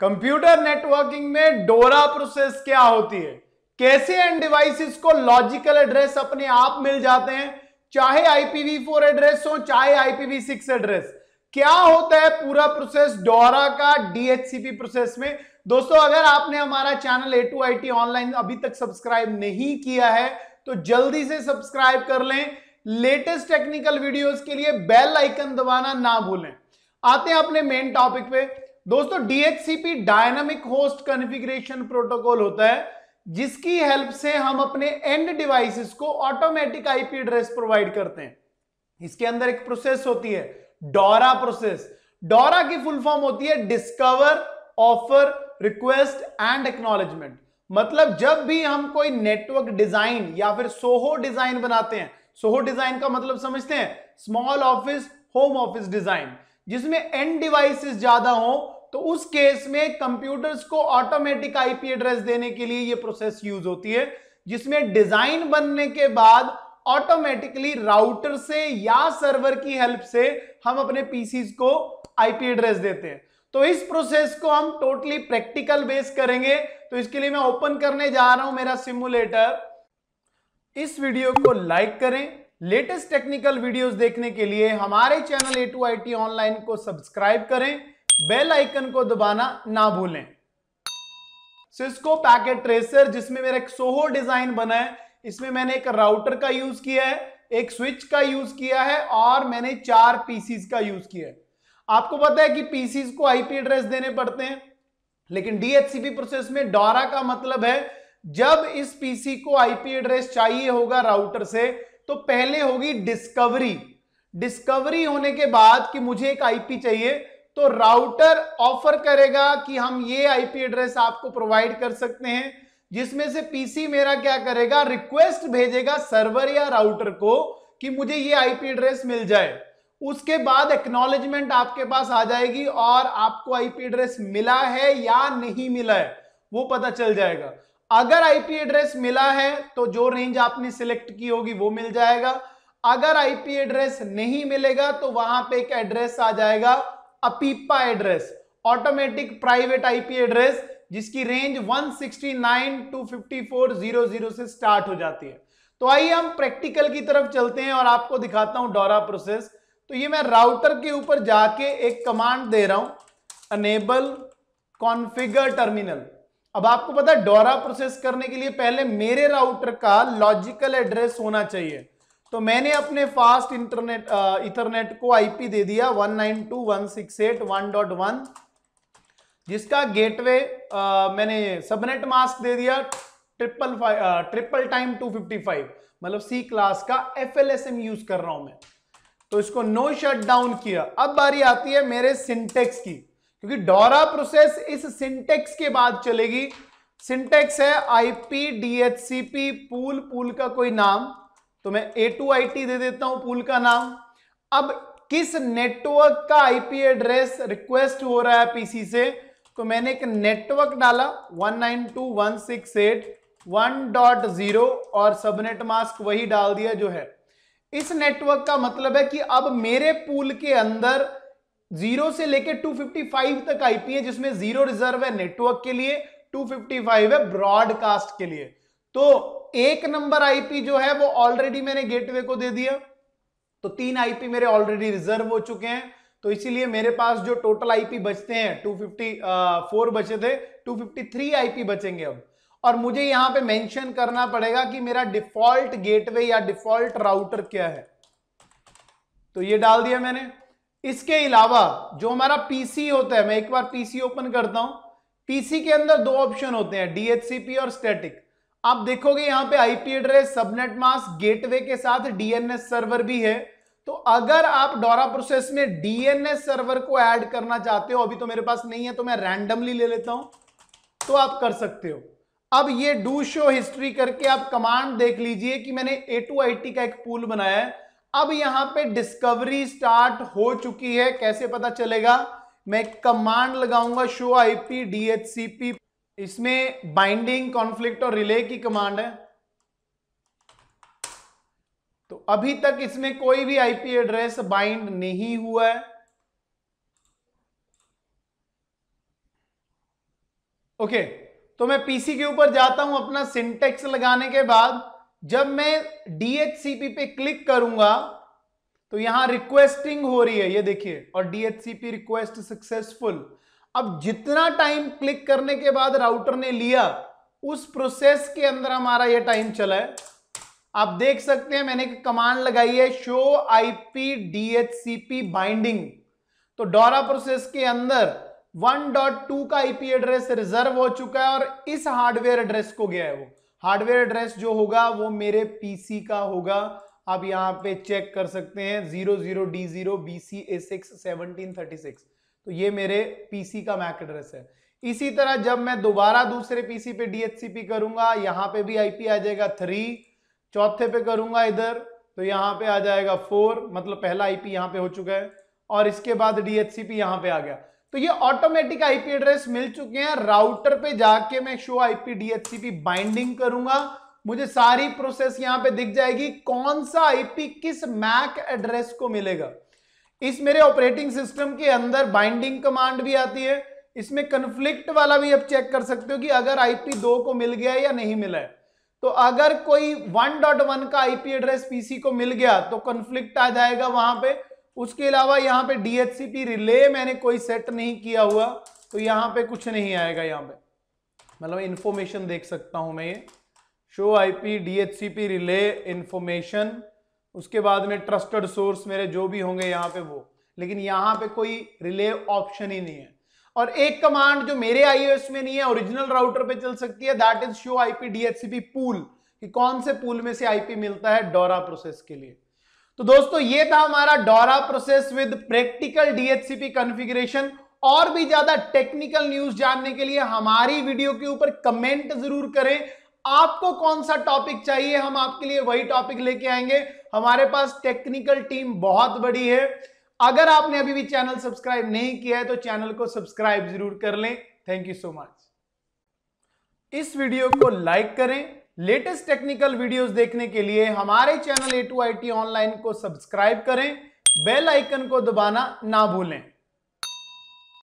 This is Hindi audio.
कंप्यूटर नेटवर्किंग में डोरा प्रोसेस क्या होती है कैसे एंड डिवाइसेस को लॉजिकल एड्रेस अपने आप मिल जाते हैं चाहे IPv4 एड्रेस हो चाहे IPv6 एड्रेस क्या होता है पूरा प्रोसेस डोरा का DHCP प्रोसेस में दोस्तों अगर आपने हमारा channel A two I T online अभी तक सब्सक्राइब नहीं किया है तो जल्दी से सब्सक्राइब कर लें लेटेस्ट टेक्निकल वीडियोस के लिए बेल आइकन दबाना ना भूलें आते हैं अपने मेन टॉपिक पे दोस्तों DHCP dynamic host configuration protocol होता है जिसकी हेल्प से हम अपने एंड डिवाइसेस को ऑटोमेटिक आईपी एड्रेस प्रोवाइड करते हैं इसके अंदर एक प्रोसेस होती है डोरा प्रोसेस डोरा की फुल फॉर्म होती है discover offer request and acknowledgement मतलब जब भी हम कोई नेटवर्क डिजाइन या फिर सोहो डिजाइन बनाते हैं सोहो डिजाइन का मतलब समझते हैं small office home office design जिसमें एंड डिवाइसेस ज्यादा हो तो उस केस में कंप्यूटर्स को ऑटोमेटिक आईपी एड्रेस देने के लिए ये प्रोसेस यूज होती है जिसमें डिजाइन बनने के बाद ऑटोमेटिकली राउटर से या सर्वर की हेल्प से हम अपने पीसीज को आईपी एड्रेस देते हैं तो इस प्रोसेस को हम टोटली प्रैक्टिकल बेस करेंगे तो इसके लिए मैं ओपन करने जा रहा हूं मेरा सिमुलेटर इस वीडियो को लाइक करें लेटेस्ट टेक्निकल वीडियोस देखने के लिए हमारे channel A two I T online को सब्सक्राइब करें बेल आइकन को दबाना ना भूलें सिस्को पैकेट ट्रेसर जिसमें मेरा एक सोहो डिजाइन बना है इसमें मैंने एक राउटर का यूज किया है एक स्विच का यूज किया है और मैंने चार पीसीज का यूज किया है आपको पता है कि पीसीज को आईपी एड्रेस देने पड़ते हैं लेकिन डीएचसीपी प्रोसेस में डोरा का मतलब है जब इस पीसी को आईपी एड्रेस चाहिए होगा राउटर से तो पहले होगी डिस्कवरी डिस्कवरी होने के बाद कि मुझे एक आईपी चाहिए तो राउटर ऑफर करेगा कि हम ये आईपी एड्रेस आपको प्रोवाइड कर सकते हैं जिसमें से पीसी मेरा क्या करेगा रिक्वेस्ट भेजेगा सर्वर या राउटर को कि मुझे ये आईपी एड्रेस मिल जाए उसके बाद एक्नोलेजमेंट आपके पास आ जाएगी और आपको आईपी एड्रेस मिला है या नहीं मिला है वो पता चल जाएगा अगर आईपी एड्रेस मिला है तो जो रेंज आपने सिलेक्ट की होगी वो मिल जाएगा अगर आईपी एड्रेस नहीं मिलेगा तो वहां पे एक एड्रेस आ जाएगा APIPA address automatic private IP address जिसकी रेंज 169.254.00 से स्टार्ट हो जाती है तो आइए हम प्रैक्टिकल की तरफ चलते हैं और आपको दिखाता हूं डोरा प्रोसेस तो ये मैं राउटर के ऊपर जाके एक कमांड दे रहा हूं अनेबल कॉन्फिगर टर्मिनल अब आपको पता है डोरा प्रोसेस करने के लिए पहले मेरे राउटर का लॉजिकल एड्रेस होना चाहिए तो मैंने अपने फास्ट इंटरनेट इथरनेट को आईपी दे दिया 192.168.1.1 जिसका गेटवे uh, मैंने सबनेट मास्क दे दिया ट्रिपल ट्रिपल टाइम 255 मतलब सी क्लास का एफ यूज कर रहा हूं मैं तो इसको नो शट डाउन किया अब बारी आती है मेरे सिंटेक्स की क्योंकि डोरा प्रोसेस इस सिंटेक्स के बाद चलेगी सिंटेक्स है आईपी डीएचसीपी पूल पूल का कोई नाम तो मैं ए टू आई टी दे देता हूं पूल का नाम अब किस नेटवर्क का आईपी एड्रेस रिक्वेस्ट हो रहा है पीसी से तो मैंने एक नेटवर्क डाला 192.168.1.0 और सबनेट मास्क वही डाल दिया जो है इस नेटवर्क का मतलब है कि अब मेरे पूल के अंदर जीरो से लेके 255 तक आईपी है जिसमें जीरो रिजर्व है नेटवर्क के लिए 255 है ब्रॉडकास्ट के लिए तो एक नंबर आईपी जो है वो ऑलरेडी मैंने गेटवे को दे दिया तो तीन आईपी मेरे ऑलरेडी रिजर्व हो चुके हैं तो इसीलिए मेरे पास जो टोटल आईपी बचते हैं 254 बचे थे 253 आईपी बचेंगे अब और मुझे यहां पे मेंशन करना पड़ेगा कि मेरा डिफॉल्ट गेटवे या डिफॉल्ट राउटर क्या है तो ये डाल दिया मैंने इसके अलावा जो हमारा पीसी होता है मैं एक बार पीसी ओपन करता हूं पीसी के अंदर दो ऑप्शन होते हैं डीएचसीपी और स्टेटिक आप देखोगे यहां पे IP address subnet mask gateway के साथ डीएनएस सर्वर भी है तो अगर आप डोरा प्रोसेस में डीएनएस सर्वर को ऐड करना चाहते हो अभी तो मेरे पास नहीं है तो मैं रैंडमली ले लेता हूं तो आप कर सकते हो अब ये डू शो हिस्ट्री करके आप कमांड देख लीजिए कि मैंने ए टू आई टी का एक पूल बनाया है अब यहां पे डिस्कवरी स्टार्ट हो चुकी है कैसे पता चलेगा मैं कमांड लगाऊंगा शो आईपी डीएचसीपी इसमें बाइंडिंग कॉन्फ्लिक्ट और रिले की कमांड है तो अभी तक इसमें कोई भी आईपी एड्रेस बाइंड नहीं हुआ है ओके तो मैं पीसी के ऊपर जाता हूं अपना सिंटेक्स लगाने के बाद जब मैं डीएचसीपी पे क्लिक करूंगा तो यहां रिक्वेस्टिंग हो रही है ये देखिए और डीएचसीपी रिक्वेस्ट सक्सेसफुल अब जितना टाइम क्लिक करने के बाद राउटर ने लिया उस प्रोसेस के अंदर हमारा ये टाइम चला है आप देख सकते हैं मैंने एक कमांड लगाई है शो आईपी डीएचसीपी बाइंडिंग तो डोरा प्रोसेस के अंदर 1.2 का आईपी एड्रेस रिजर्व हो चुका है और इस हार्डवेयर एड्रेस को गया है वो हार्डवेयर एड्रेस जो होगा वो मेरे पीसी का होगा आप यहां पे चेक कर सकते हैं zero zero D zero B C seventeen thirty six तो ये मेरे पीसी का मैक एड्रेस है इसी तरह जब मैं दोबारा दूसरे पीसी पे डीएचसीपी करूंगा यहां पे भी आईपी आ जाएगा थ्री चौथे पे करूंगा इधर तो यहां पे आ जाएगा फोर मतलब पहला आईपी यहां पे हो चुका है और इसके बाद डीएचसीपी यहां पे आ गया तो ये ऑटोमेटिक आईपी एड्रेस मिल चुके हैं राउटर पे जाके मैं शो आईपी डीएचसीपी बाइंडिंग करूंगा मुझे सारी प्रोसेस यहां पर दिख जाएगी कौन सा आईपी किस मैक एड्रेस को मिलेगा इस मेरे ऑपरेटिंग सिस्टम के अंदर बाइंडिंग कमांड भी आती है इसमें कन्फ्लिक्ट वाला भी आप चेक कर सकते हो कि अगर आईपी दो को मिल गया या नहीं मिला है तो अगर कोई 1.1 का आईपी एड्रेस पीसी को मिल गया तो कन्फ्लिक्ट आ जाएगा वहां पे उसके अलावा यहाँ पे डीएचसीपी रिले मैंने कोई सेट नहीं किया हुआ तो यहाँ पे कुछ नहीं आएगा यहाँ पे मतलब इन्फॉर्मेशन देख सकता हूं मैं ये show IP DHCP relay information उसके बाद में ट्रस्टेड सोर्स मेरे जो भी होंगे यहाँ पे वो लेकिन यहाँ पे कोई रिले ऑप्शन ही नहीं है और एक कमांड जो मेरे आईओएस में नहीं है ओरिजिनल राउटर पे चल सकती है that is show IP DHCP pool कि कौन से पूल में से आईपी मिलता है डोरा प्रोसेस के लिए तो दोस्तों ये था हमारा DORA process with practical DHCP configuration और भी ज्यादा टेक्निकल न्यूज जानने के लिए हमारी वीडियो के ऊपर कमेंट जरूर करें आपको कौन सा टॉपिक चाहिए हम आपके लिए वही टॉपिक लेके आएंगे हमारे पास टेक्निकल टीम बहुत बड़ी है अगर आपने अभी भी चैनल सब्सक्राइब नहीं किया है तो चैनल को सब्सक्राइब जरूर कर लें थैंक यू सो मच इस वीडियो को लाइक करें लेटेस्ट टेक्निकल वीडियोस देखने के लिए हमारे channel A two I T online को सब्सक्राइब करें बेल आइकन को दबाना ना भूलें